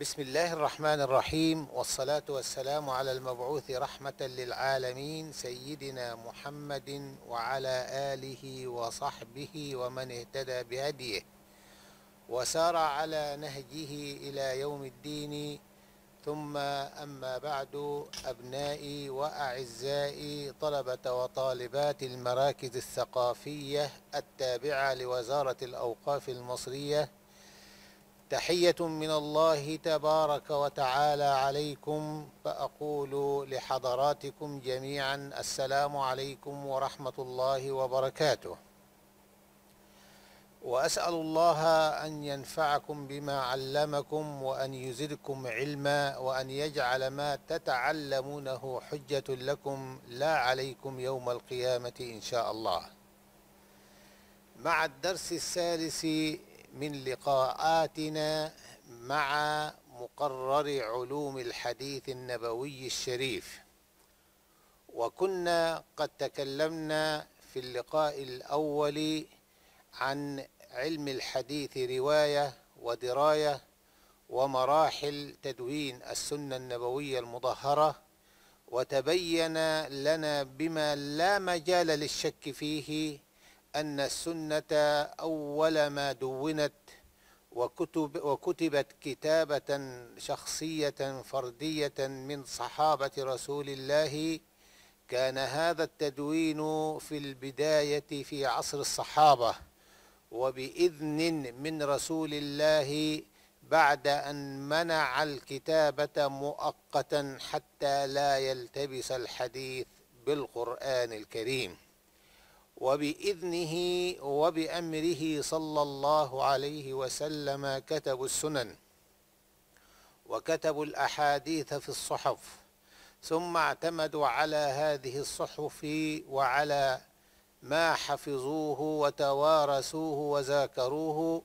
بسم الله الرحمن الرحيم والصلاة والسلام على المبعوث رحمة للعالمين سيدنا محمد وعلى آله وصحبه ومن اهتدى بهديه وسار على نهجه إلى يوم الدين ثم أما بعد أبنائي وأعزائي طلبة وطالبات المراكز الثقافية التابعة لوزارة الأوقاف المصرية تحية من الله تبارك وتعالى عليكم فأقول لحضراتكم جميعا السلام عليكم ورحمة الله وبركاته وأسأل الله أن ينفعكم بما علمكم وأن يزدكم علما وأن يجعل ما تتعلمونه حجة لكم لا عليكم يوم القيامة إن شاء الله مع الدرس الثالث من لقاءاتنا مع مقرر علوم الحديث النبوي الشريف وكنا قد تكلمنا في اللقاء الأول عن علم الحديث رواية ودراية ومراحل تدوين السنة النبوية المطهرة وتبين لنا بما لا مجال للشك فيه أن السنة أول ما دونت وكتب وكتبت كتابة شخصية فردية من صحابة رسول الله كان هذا التدوين في البداية في عصر الصحابة وبإذن من رسول الله بعد أن منع الكتابة مؤقتا حتى لا يلتبس الحديث بالقرآن الكريم وبإذنه وبأمره صلى الله عليه وسلم كتبوا السنن وكتبوا الأحاديث في الصحف ثم اعتمدوا على هذه الصحف وعلى ما حفظوه وتوارثوه وذاكروه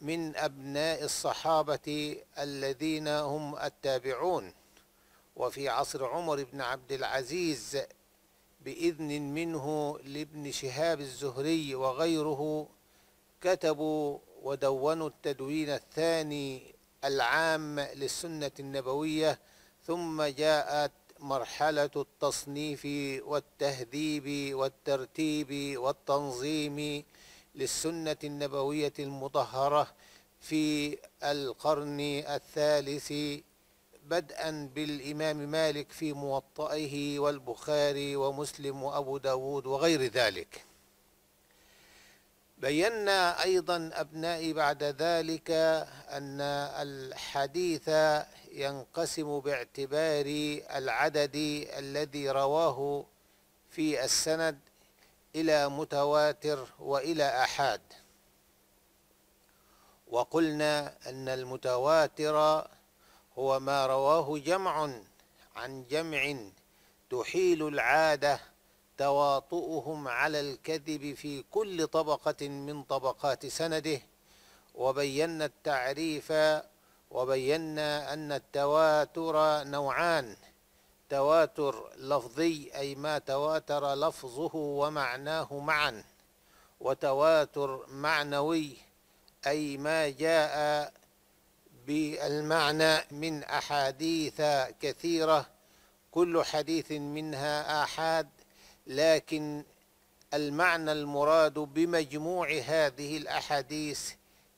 من أبناء الصحابة الذين هم التابعون وفي عصر عمر بن عبد العزيز بإذن منه لابن شهاب الزهري وغيره كتبوا ودونوا التدوين الثاني العام للسنة النبوية ثم جاءت مرحلة التصنيف والتهذيب والترتيب والتنظيم للسنة النبوية المطهرة في القرن الثالث بدءا بالإمام مالك في موطئه والبخاري ومسلم وأبو داود وغير ذلك بينا أيضا أبنائي بعد ذلك أن الحديث ينقسم باعتبار العدد الذي رواه في السند إلى متواتر وإلى أحاد وقلنا أن المتواتر هو ما رواه جمع عن جمع تحيل العادة تواطؤهم على الكذب في كل طبقة من طبقات سنده وبينا التعريف وبينا أن التواتر نوعان تواتر لفظي أي ما تواتر لفظه ومعناه معا وتواتر معنوي أي ما جاء بالمعنى من أحاديث كثيرة كل حديث منها آحاد لكن المعنى المراد بمجموع هذه الأحاديث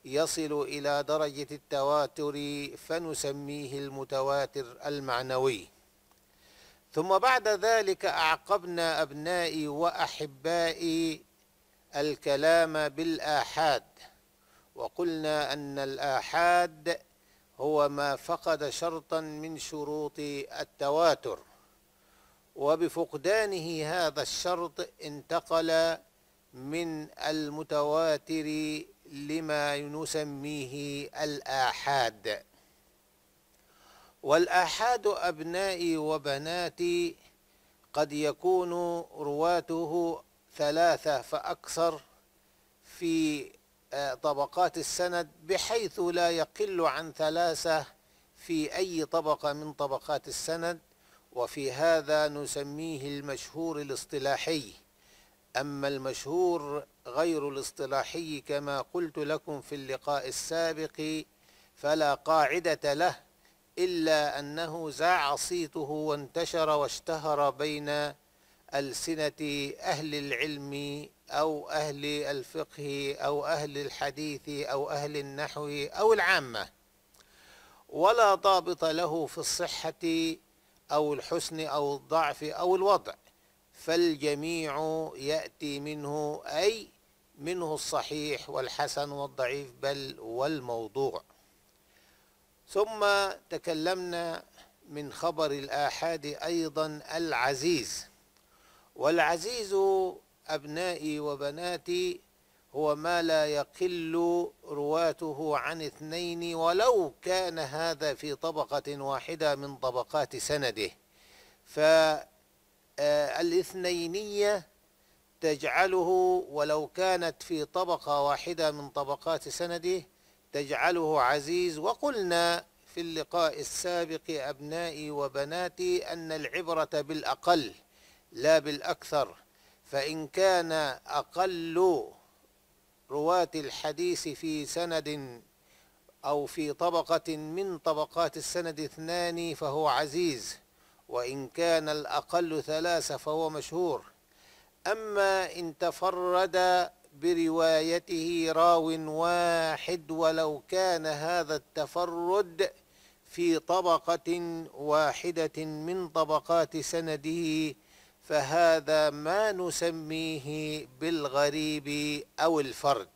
يصل إلى درجة التواتر فنسميه المتواتر المعنوي ثم بعد ذلك أعقبنا أبنائي وأحبائي الكلام بالآحاد وقلنا أن الآحاد هو ما فقد شرطا من شروط التواتر وبفقدانه هذا الشرط انتقل من المتواتر لما نسميه الآحاد والآحاد أبنائي وبناتي قد يكون رواته ثلاثة فأكثر في طبقات السند بحيث لا يقل عن ثلاثة في أي طبقة من طبقات السند وفي هذا نسميه المشهور الاصطلاحي أما المشهور غير الاصطلاحي كما قلت لكم في اللقاء السابق فلا قاعدة له إلا أنه زاع صيته وانتشر واشتهر بين ألسنة أهل العلم أو أهل الفقه أو أهل الحديث أو أهل النحو أو العامة ولا ضابط له في الصحة أو الحسن أو الضعف أو الوضع فالجميع يأتي منه أي منه الصحيح والحسن والضعيف بل والموضوع ثم تكلمنا من خبر الآحاد أيضا العزيز والعزيز أبنائي وبناتي هو ما لا يقل رواته عن اثنين ولو كان هذا في طبقة واحدة من طبقات سنده فالاثنينية آه، تجعله ولو كانت في طبقة واحدة من طبقات سنده تجعله عزيز وقلنا في اللقاء السابق أبنائي وبناتي أن العبرة بالأقل لا بالأكثر فإن كان أقل رواة الحديث في سند أو في طبقة من طبقات السند اثنان فهو عزيز وإن كان الأقل ثلاثة فهو مشهور أما إن تفرد بروايته راو واحد ولو كان هذا التفرد في طبقة واحدة من طبقات سنده فهذا ما نسميه بالغريب أو الفرد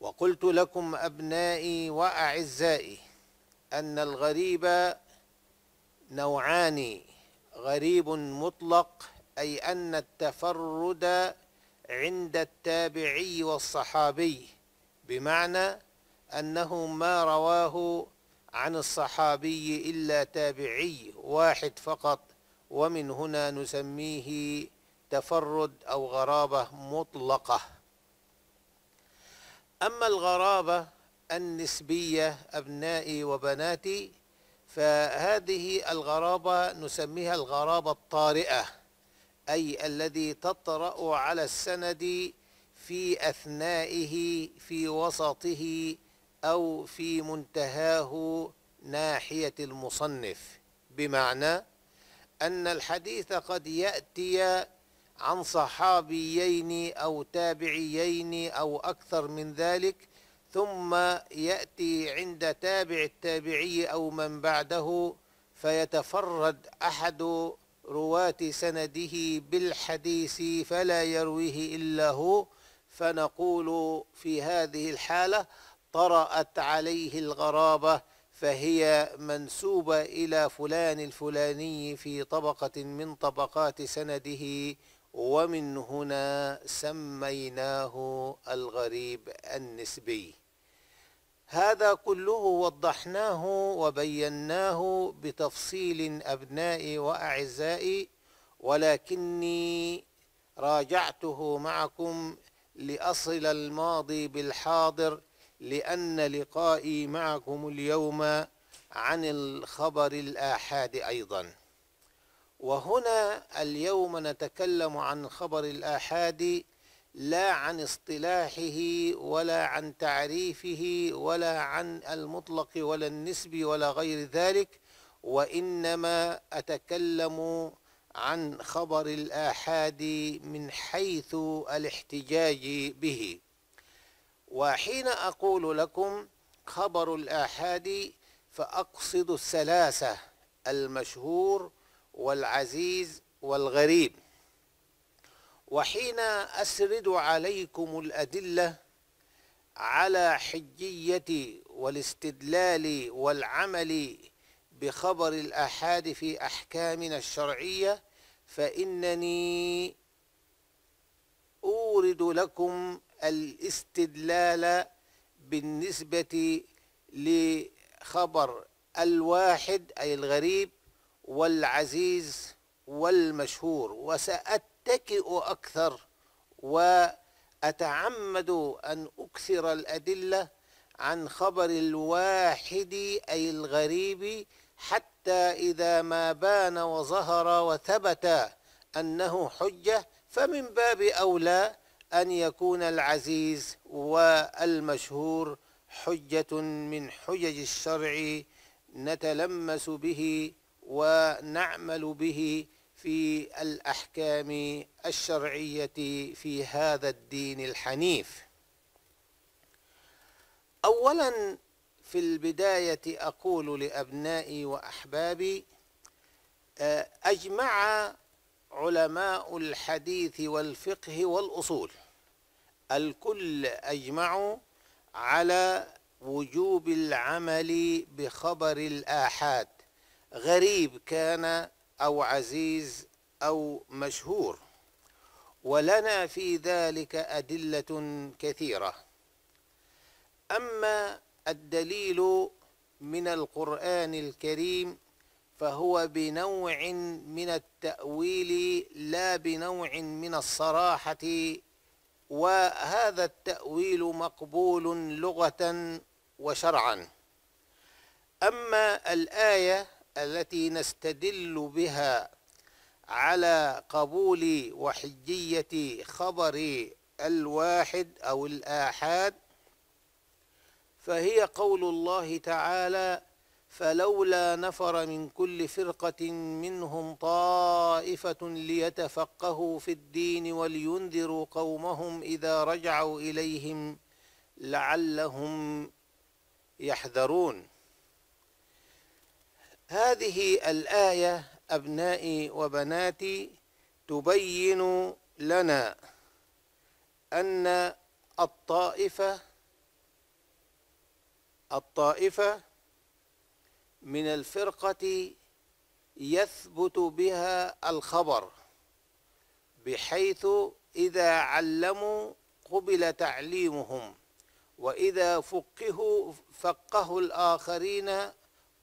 وقلت لكم أبنائي وأعزائي أن الغريب نوعان غريب مطلق أي أن التفرد عند التابعي والصحابي بمعنى أنه ما رواه عن الصحابي إلا تابعي واحد فقط ومن هنا نسميه تفرد أو غرابة مطلقة أما الغرابة النسبية أبنائي وبناتي فهذه الغرابة نسميها الغرابة الطارئة أي الذي تطرأ على السند في أثنائه في وسطه أو في منتهاه ناحية المصنف بمعنى أن الحديث قد يأتي عن صحابيين أو تابعيين أو أكثر من ذلك ثم يأتي عند تابع التابعي أو من بعده فيتفرد أحد رواة سنده بالحديث فلا يرويه إلا هو فنقول في هذه الحالة طرأت عليه الغرابة فهي منسوبة إلى فلان الفلاني في طبقة من طبقات سنده ومن هنا سميناه الغريب النسبي هذا كله وضحناه وبيناه بتفصيل أبنائي وأعزائي ولكني راجعته معكم لأصل الماضي بالحاضر لأن لقائي معكم اليوم عن الخبر الآحاد أيضا وهنا اليوم نتكلم عن خبر الآحاد لا عن اصطلاحه ولا عن تعريفه ولا عن المطلق ولا النسب ولا غير ذلك وإنما أتكلم عن خبر الآحاد من حيث الاحتجاج به وحين أقول لكم خبر الآحاد فأقصد الثلاثة المشهور والعزيز والغريب وحين أسرد عليكم الأدلة على حجية والاستدلال والعمل بخبر الآحاد في أحكامنا الشرعية فإنني أورد لكم الاستدلال بالنسبة لخبر الواحد أي الغريب والعزيز والمشهور وسأتكئ أكثر وأتعمد أن أكثر الأدلة عن خبر الواحد أي الغريب حتى إذا ما بان وظهر وثبت أنه حجة فمن باب أولى أن يكون العزيز والمشهور حجة من حجج الشرع نتلمس به ونعمل به في الأحكام الشرعية في هذا الدين الحنيف أولا في البداية أقول لأبنائي وأحبابي آه، أجمع علماء الحديث والفقه والأصول الكل أجمعوا على وجوب العمل بخبر الآحاد غريب كان أو عزيز أو مشهور ولنا في ذلك أدلة كثيرة أما الدليل من القرآن الكريم فهو بنوع من التأويل لا بنوع من الصراحة وهذا التأويل مقبول لغة وشرعا أما الآية التي نستدل بها على قبول وحجية خبر الواحد أو الآحاد فهي قول الله تعالى فلولا نفر من كل فرقة منهم طائفة ليتفقهوا في الدين ولينذروا قومهم إذا رجعوا إليهم لعلهم يحذرون هذه الآية أبنائي وبناتي تبين لنا أن الطائفة الطائفة من الفرقة يثبت بها الخبر بحيث إذا علموا قبل تعليمهم وإذا فقهوا فقهوا الآخرين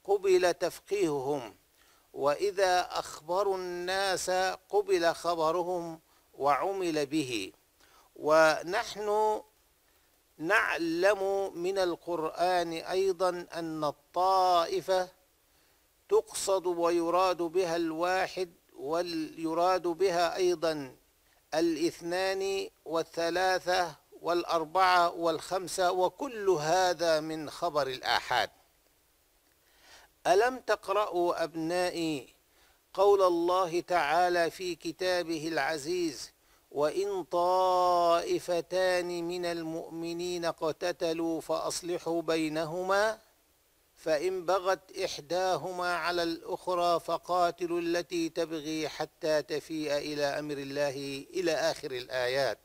قبل تفقيههم وإذا أخبروا الناس قبل خبرهم وعمل به ونحن نعلم من القرآن أيضا أن الطائفة تقصد ويراد بها الواحد ويراد بها أيضا الاثنان والثلاثة والأربعة والخمسة وكل هذا من خبر الآحاد ألم تقرأوا أبنائي قول الله تعالى في كتابه العزيز وإن طائفتان من المؤمنين اقتتلوا فأصلحوا بينهما فإن بغت إحداهما على الأخرى فقاتلوا التي تبغي حتى تفيء إلى أمر الله إلى آخر الآيات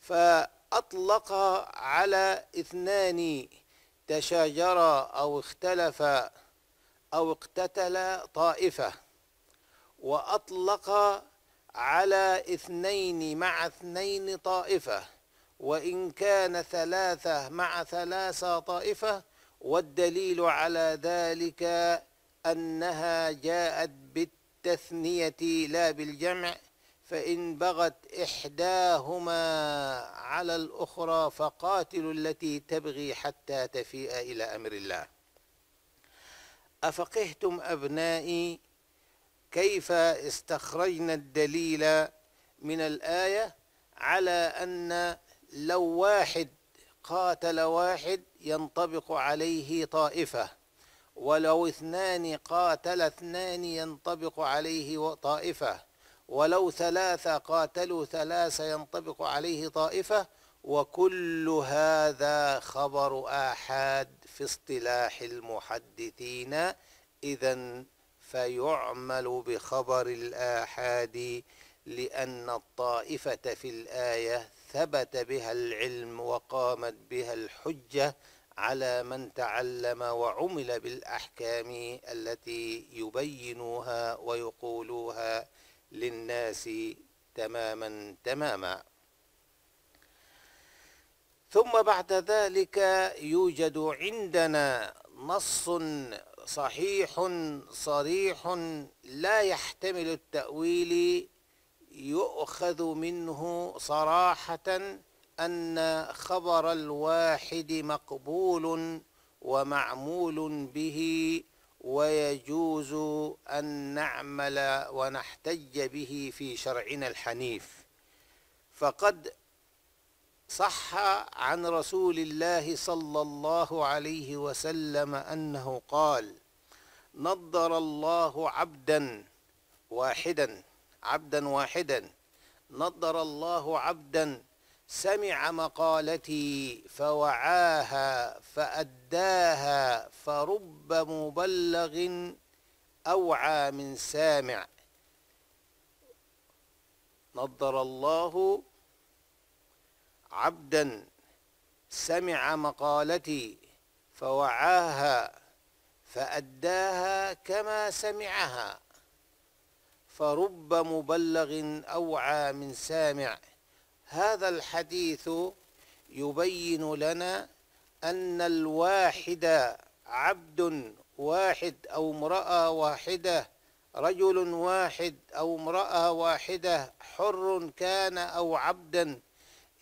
فأطلق على اثنان تشاجرا أو اختلفا أو اقتتلا طائفة وأطلق على اثنين مع اثنين طائفة وإن كان ثلاثة مع ثلاثة طائفة والدليل على ذلك أنها جاءت بالتثنية لا بالجمع فإن بغت إحداهما على الأخرى فقاتلوا التي تبغي حتى تفيء إلى أمر الله أفقهتم أبنائي كيف استخرجنا الدليل من الآية على أن لو واحد قاتل واحد ينطبق عليه طائفة ولو اثنان قاتل اثنان ينطبق عليه طائفة ولو ثلاثة قاتلوا ثلاثة ينطبق عليه طائفة وكل هذا خبر آحاد في اصطلاح المحدثين إذا فيعمل بخبر الآحاد لأن الطائفة في الآية ثبت بها العلم وقامت بها الحجة على من تعلم وعمل بالأحكام التي يبينوها ويقولوها للناس تماما تماما ثم بعد ذلك يوجد عندنا نص صحيح صريح لا يحتمل التأويل يؤخذ منه صراحة أن خبر الواحد مقبول ومعمول به ويجوز أن نعمل ونحتج به في شرعنا الحنيف فقد صح عن رسول الله صلى الله عليه وسلم انه قال نضر الله عبدا واحدا عبدا واحدا نضر الله عبدا سمع مقالتي فوعاها فاداها فرب مبلغ اوعى من سامع نضر الله عبدا سمع مقالتي فوعاها فأداها كما سمعها فرب مبلغ أوعى من سامع هذا الحديث يبين لنا أن الواحد عبد واحد أو امرأة واحدة رجل واحد أو امرأة واحدة حر كان أو عبدا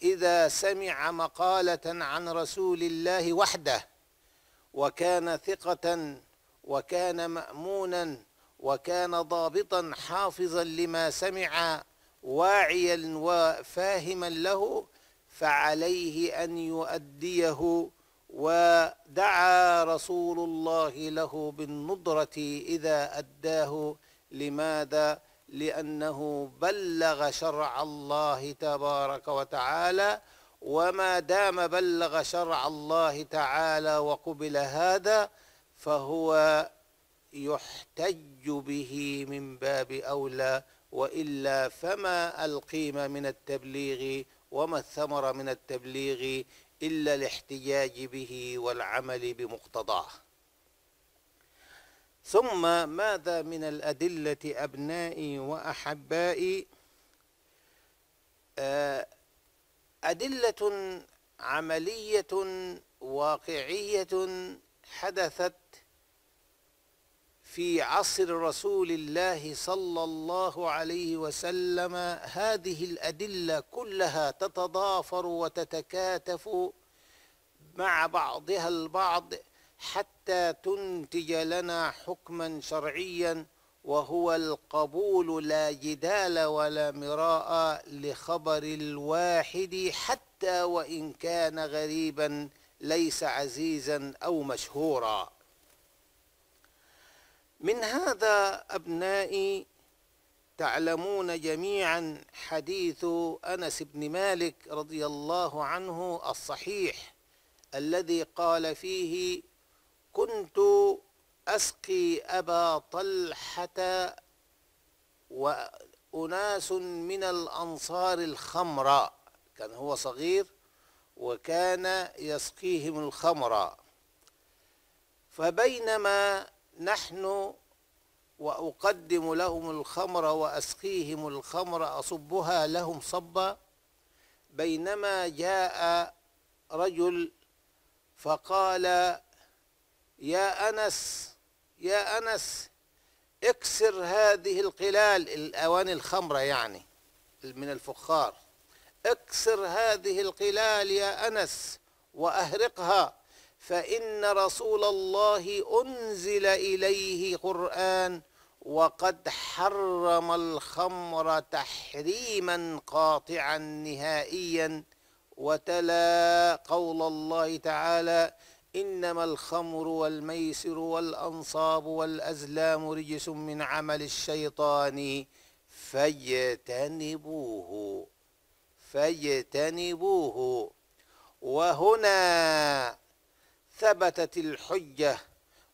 إذا سمع مقالة عن رسول الله وحده وكان ثقة وكان مأمونا وكان ضابطا حافظا لما سمع واعيا وفاهما له فعليه أن يؤديه ودعا رسول الله له بالنضرة إذا أداه لماذا؟ لأنه بلغ شرع الله تبارك وتعالى وما دام بلغ شرع الله تعالى وقبل هذا فهو يحتج به من باب أولى وإلا فما القيمة من التبليغ وما الثمرة من التبليغ إلا الاحتجاج به والعمل بمقتضاه ثم ماذا من الأدلة أبنائي وأحبائي آه، أدلة عملية واقعية حدثت في عصر رسول الله صلى الله عليه وسلم هذه الأدلة كلها تتضافر وتتكاتف مع بعضها البعض حتى تنتج لنا حكما شرعيا وهو القبول لا جدال ولا مراء لخبر الواحد حتى وان كان غريبا ليس عزيزا او مشهورا من هذا ابنائي تعلمون جميعا حديث انس بن مالك رضي الله عنه الصحيح الذي قال فيه كنت أسقي أبا طلحة وأناس من الأنصار الخمر كان هو صغير وكان يسقيهم الخمر فبينما نحن وأقدم لهم الخمر وأسقيهم الخمر أصبها لهم صبا بينما جاء رجل فقال يا أنس يا أنس اكسر هذه القلال الأواني الخمرة يعني من الفخار اكسر هذه القلال يا أنس وأهرقها فإن رسول الله أنزل إليه قرآن وقد حرم الخمر تحريما قاطعا نهائيا وتلا قول الله تعالى إنما الخمر والميسر والأنصاب والأزلام رجس من عمل الشيطان فاجتنبوه فاجتنبوه وهنا ثبتت الحجة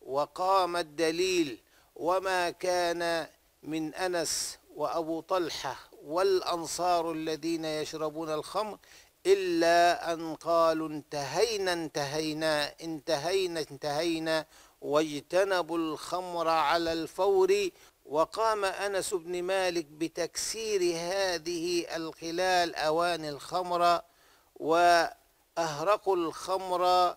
وقام الدليل وما كان من أنس وأبو طلحة والأنصار الذين يشربون الخمر إلا أن قالوا انتهينا انتهينا انتهينا انتهينا واجتنبوا الخمر على الفور وقام أنس بن مالك بتكسير هذه الخلال أوان الخمر وأهرقوا الخمر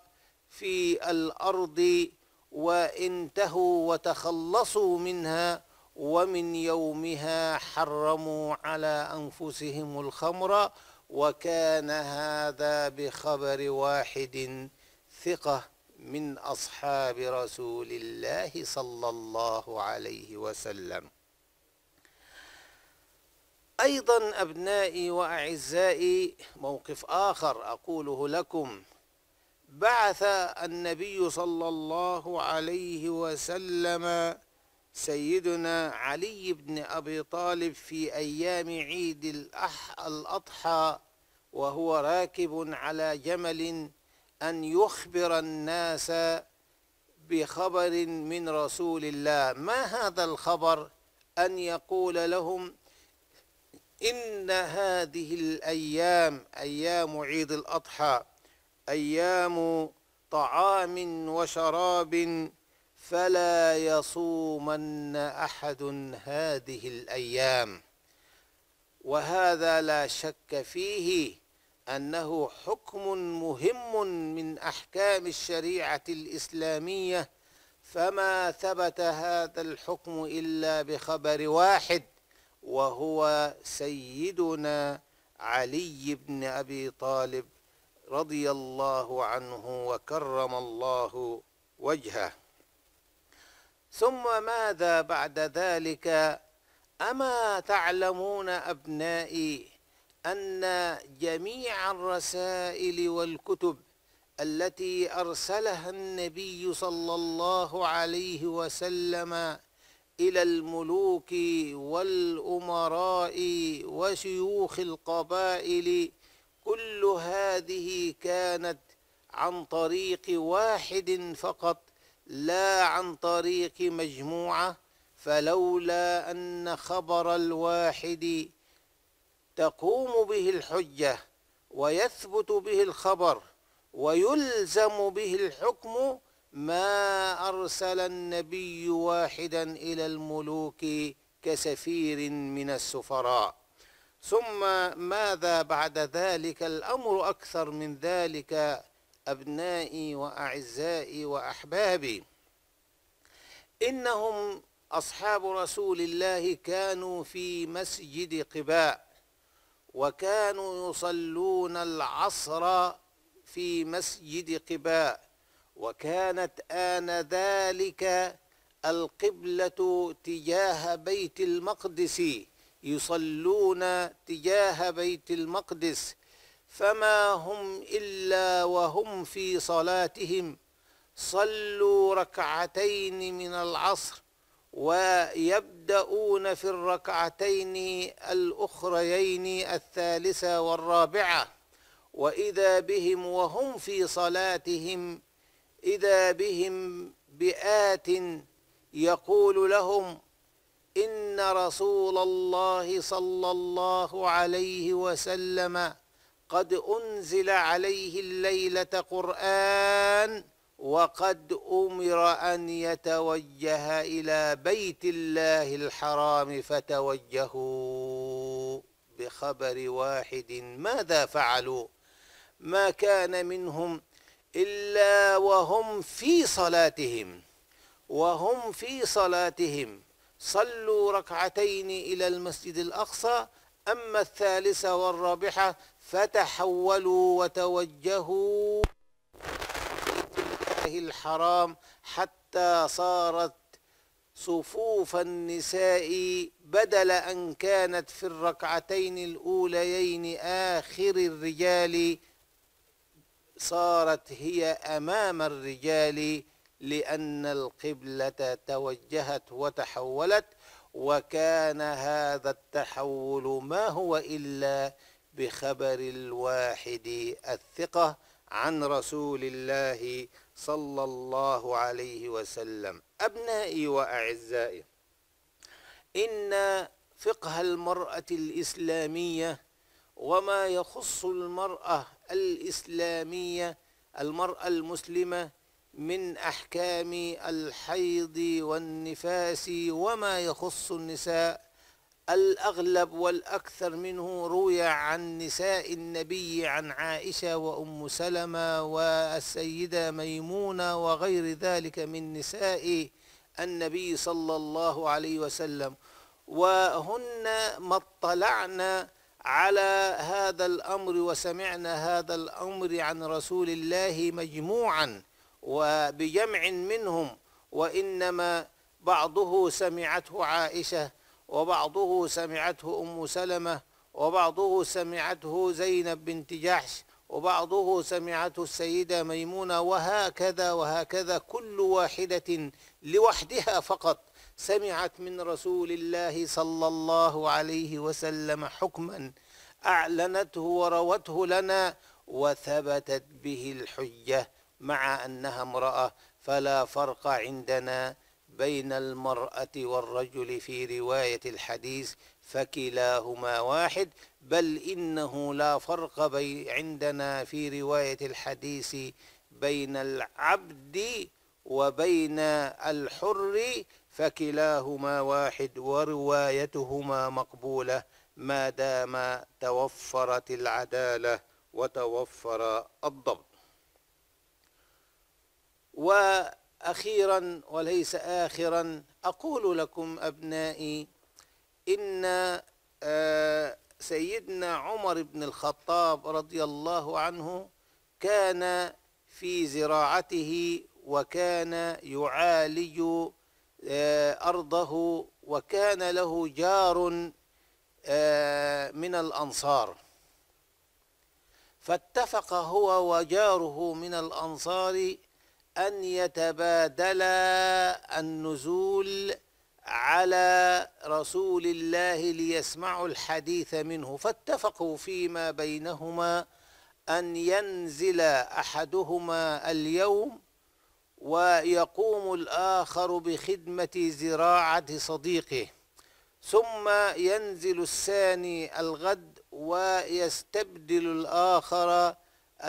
في الأرض وانتهوا وتخلصوا منها ومن يومها حرموا على أنفسهم الخمر وكان هذا بخبر واحد ثقه من اصحاب رسول الله صلى الله عليه وسلم ايضا ابنائي واعزائي موقف اخر اقوله لكم بعث النبي صلى الله عليه وسلم سيدنا علي بن أبي طالب في أيام عيد الأضحى وهو راكب على جمل أن يخبر الناس بخبر من رسول الله ما هذا الخبر أن يقول لهم إن هذه الأيام أيام عيد الأضحى أيام طعام وشراب فلا يصومن احد هذه الايام وهذا لا شك فيه انه حكم مهم من احكام الشريعه الاسلاميه فما ثبت هذا الحكم الا بخبر واحد وهو سيدنا علي بن ابي طالب رضي الله عنه وكرم الله وجهه ثم ماذا بعد ذلك اما تعلمون ابنائي ان جميع الرسائل والكتب التي ارسلها النبي صلى الله عليه وسلم الى الملوك والامراء وشيوخ القبائل كل هذه كانت عن طريق واحد فقط لا عن طريق مجموعة فلولا أن خبر الواحد تقوم به الحجة ويثبت به الخبر ويلزم به الحكم ما أرسل النبي واحدا إلى الملوك كسفير من السفراء ثم ماذا بعد ذلك الأمر أكثر من ذلك أبنائي وأعزائي وأحبابي إنهم أصحاب رسول الله كانوا في مسجد قباء وكانوا يصلون العصر في مسجد قباء وكانت آن ذلك القبلة تجاه بيت المقدس يصلون تجاه بيت المقدس فما هم إلا وهم في صلاتهم صلوا ركعتين من العصر ويبدأون في الركعتين الأخريين الثالثة والرابعة وإذا بهم وهم في صلاتهم إذا بهم بآت يقول لهم إن رسول الله صلى الله عليه وسلم قد أنزل عليه الليلة قرآن وقد أمر أن يتوجه إلى بيت الله الحرام فتوجهوا بخبر واحد ماذا فعلوا ما كان منهم إلا وهم في صلاتهم وهم في صلاتهم صلوا ركعتين إلى المسجد الأقصى أما الثالثة والرابحة فتحولوا وتوجهوا الله الحرام حتى صارت صفوف النساء بدل أن كانت في الركعتين الأوليين آخر الرجال صارت هي أمام الرجال لأن القبلة توجهت وتحولت وكان هذا التحول ما هو الا بخبر الواحد الثقه عن رسول الله صلى الله عليه وسلم ابنائي واعزائي ان فقه المراه الاسلاميه وما يخص المراه الاسلاميه المراه المسلمه من احكام الحيض والنفاس وما يخص النساء الاغلب والاكثر منه روي عن نساء النبي عن عائشه وام سلمه والسيده ميمونه وغير ذلك من نساء النبي صلى الله عليه وسلم وهن ما اطلعنا على هذا الامر وسمعنا هذا الامر عن رسول الله مجموعا وبجمع منهم وإنما بعضه سمعته عائشة وبعضه سمعته أم سلمة وبعضه سمعته زينب بنت جحش وبعضه سمعته السيدة ميمونة وهكذا وهكذا كل واحدة لوحدها فقط سمعت من رسول الله صلى الله عليه وسلم حكما أعلنته وروته لنا وثبتت به الحجة مع انها امراه فلا فرق عندنا بين المراه والرجل في روايه الحديث فكلاهما واحد بل انه لا فرق بي عندنا في روايه الحديث بين العبد وبين الحر فكلاهما واحد وروايتهما مقبوله ما دام توفرت العداله وتوفر الضبط واخيرا وليس اخرا اقول لكم ابنائي ان آه، سيدنا عمر بن الخطاب رضي الله عنه كان في زراعته وكان يعالج آه، ارضه وكان له جار آه، من الانصار فاتفق هو وجاره من الانصار أن يتبادلا النزول على رسول الله ليسمعوا الحديث منه فاتفقوا فيما بينهما أن ينزل أحدهما اليوم ويقوم الآخر بخدمة زراعة صديقه ثم ينزل الثاني الغد ويستبدل الآخر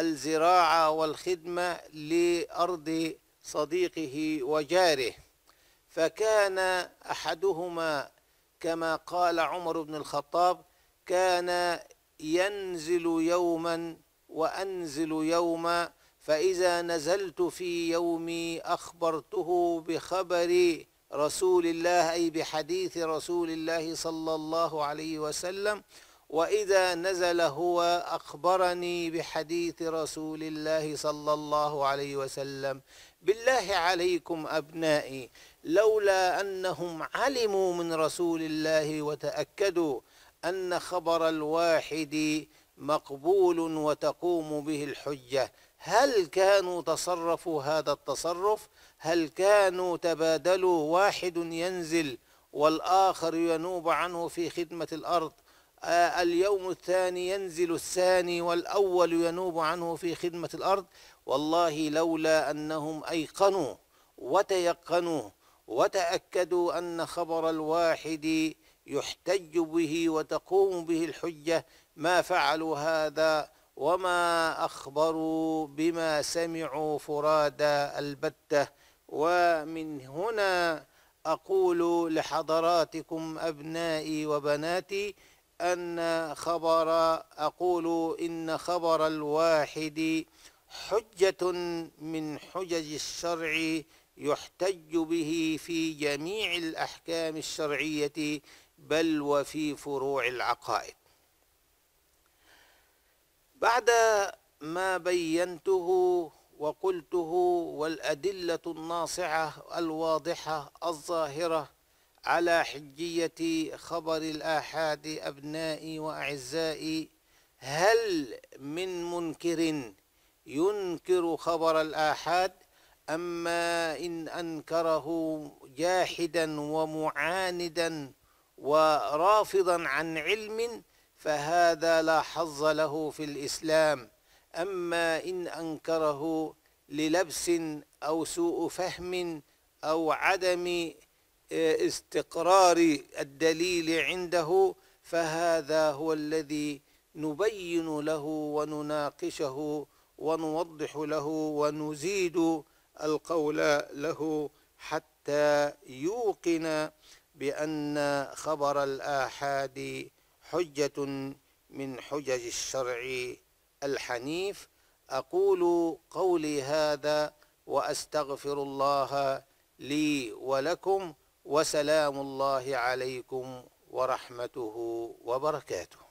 الزراعة والخدمة لأرض صديقه وجاره فكان أحدهما كما قال عمر بن الخطاب كان ينزل يوما وأنزل يوما فإذا نزلت في يومي أخبرته بخبر رسول الله أي بحديث رسول الله صلى الله عليه وسلم واذا نزل هو اخبرني بحديث رسول الله صلى الله عليه وسلم بالله عليكم ابنائي لولا انهم علموا من رسول الله وتاكدوا ان خبر الواحد مقبول وتقوم به الحجه هل كانوا تصرفوا هذا التصرف هل كانوا تبادلوا واحد ينزل والاخر ينوب عنه في خدمه الارض آه، اليوم الثاني ينزل الثاني والأول ينوب عنه في خدمة الأرض والله لولا أنهم أيقنوا وتيقنوا وتأكدوا أن خبر الواحد يحتج به وتقوم به الحجة ما فعلوا هذا وما أخبروا بما سمعوا فرادى البتة ومن هنا أقول لحضراتكم أبنائي وبناتي أن خبر أقول إن خبر الواحد حجة من حجج الشرع يحتج به في جميع الأحكام الشرعية بل وفي فروع العقائد بعد ما بينته وقلته والأدلة الناصعة الواضحة الظاهرة على حجية خبر الآحاد أبنائي وأعزائي هل من منكر ينكر خبر الآحاد أما إن أنكره جاحدا ومعاندا ورافضا عن علم فهذا لا حظ له في الإسلام أما إن أنكره للبس أو سوء فهم أو عدم استقرار الدليل عنده فهذا هو الذي نبين له ونناقشه ونوضح له ونزيد القول له حتى يوقن بأن خبر الآحاد حجة من حجج الشرع الحنيف أقول قولي هذا وأستغفر الله لي ولكم وسلام الله عليكم ورحمته وبركاته